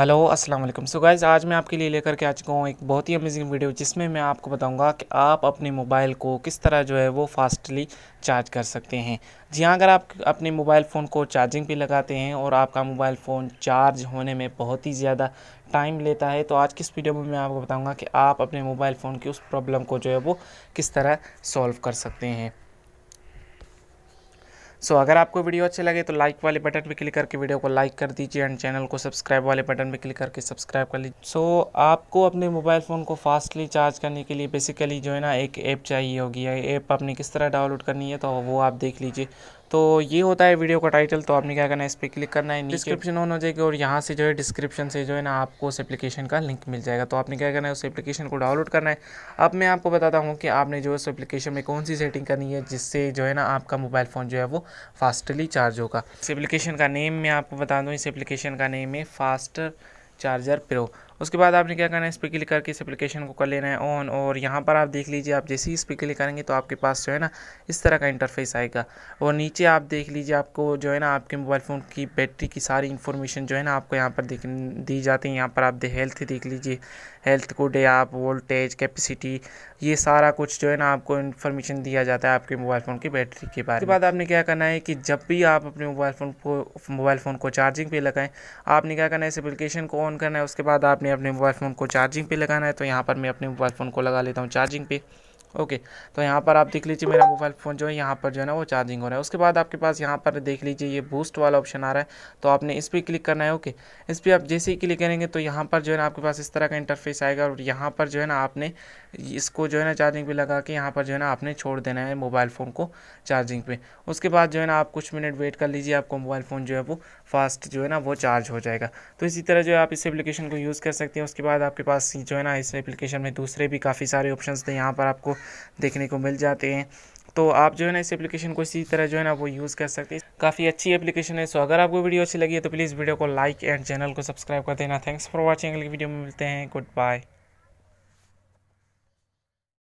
hello अस्सलाम वालेकुम so guys आज मैं आपके लिए लेकर के आ चुका हूँ एक बहुत ही अमेजिंग वीडियो जिसमें मैं आपको बताऊंगा कि आप अपने मोबाइल को किस तरह जो है वो फास्टली चार्ज कर सकते हैं जी हाँ अगर आप अपने मोबाइल फ़ोन को चार्जिंग पे लगाते हैं और आपका मोबाइल फ़ोन चार्ज होने में बहुत ही ज़्यादा टाइम लेता है तो आज किस वीडियो में मैं आपको बताऊँगा कि आप अपने मोबाइल फ़ोन की उस प्रॉब्लम को जो है वो किस तरह सॉल्व कर सकते हैं सो अगर आपको वीडियो अच्छे लगे तो लाइक वाले बटन पर क्लिक करके वीडियो को लाइक कर दीजिए एंड चैनल को सब्सक्राइब वाले बटन पर क्लिक करके सब्सक्राइब कर लीजिए सो आपको अपने मोबाइल फ़ोन को फास्टली चार्ज करने के लिए बेसिकली जो है ना एक ऐप चाहिए होगी ऐप आपने किस तरह डाउनलोड करनी है तो वो आप देख लीजिए तो ये होता है वीडियो का टाइटल तो आपने क्या करना है इस पर क्लिक करना है डिस्क्रिप्शन ऑन हो जाएगी और यहाँ से जो है डिस्क्रिप्शन से जो है ना आपको उस एप्लीकेशन का लिंक मिल जाएगा तो आपने क्या करना है उस एप्लीकेशन को डाउनलोड करना है अब मैं आपको बताता हूँ कि आपने जो है उस एप्लीकेशन में कौन सी सेटिंग करनी है जिससे जो है ना आपका मोबाइल फ़ोन जो है वो फास्टली चार्ज होगा इस एप्लीकेशन का नेम मैं आपको बता दूँ इस एप्लीकेशन का नेम है फास्टर चार्जर प्रो उसके बाद आपने क्या करना है इस पर क्लिक करके इस एप्लीकेशन को कर लेना है ऑन और यहाँ पर आप देख लीजिए आप जैसे ही इस पर क्लिक करेंगे तो आपके पास जो है ना इस तरह का इंटरफेस आएगा और नीचे आप देख लीजिए आपको जो है ना आपके मोबाइल फ़ोन की बैटरी की सारी इन्फॉर्मेशन जो है ना आपको यहाँ पर देख दी जाती है यहाँ पर आप दे हेल्थ देख लीजिए हेल्थ को डे आप वोल्टेज कैपेसिटी ये सारा कुछ जो है ना आपको इन्फॉर्मेशन दिया जाता है आपके मोबाइल फ़ोन की बैटरी के बारे में बाद आपने क्या करना है कि जब भी आप अपने मोबाइल फ़ोन को मोबाइल फ़ोन को चार्जिंग पे लगाएं आपने क्या करना है इस एप्लीकेशन को ऑन करना है उसके बाद आपने अपने मोबाइल फ़ोन को चार्जिंग पे लगाना है तो यहाँ पर मैं अपने मोबाइल फ़ोन को लगा लेता हूँ चार्जिंग पे ओके तो यहाँ पर आप देख लीजिए मेरा मोबाइल फ़ोन जो है यहाँ पर जो है ना वो चार्जिंग हो रहा है उसके बाद आपके पास यहाँ पर देख लीजिए ये बूस्ट वाला ऑप्शन आ रहा है तो आपने इस पर क्लिक करना है ओके इस पर आप जैसे ही क्लिक करेंगे तो यहाँ पर जो है ना आपके पास इस तरह का इंटरफेस आएगा और यहाँ पर जो है ना आपने इसको जो है ना चार्जिंग पे लगा के यहाँ पर जो है ना आपने छोड़ देना है मोबाइल फ़ोन को चार्जिंग पे उसके बाद जो है ना आप कुछ मिनट वेट कर लीजिए आपको मोबाइल फ़ोन जो है वो फास्ट जो है ना वो चार्ज हो जाएगा तो इसी तरह जो है आप इस एप्लीकेशन को यूज़ कर सकते हैं उसके बाद आपके पास जो है ना इस एप्लीकेशन में दूसरे भी काफ़ी सारे ऑप्शन थे यहाँ पर आपको देखने को मिल जाते हैं तो आप जो है ना इस एप्लीकेशन को इसी तरह जो है ना वो यूज़ कर सकते हैं काफ़ी अच्छी एप्लीकेशन है सो अगर आपको वीडियो अच्छी लगी है तो प्लीज़ वीडियो को लाइक एंड चैनल को सब्सक्राइब कर देना थैंक्स फॉर वॉचिंग अगली वीडियो में मिलते हैं गुड बाय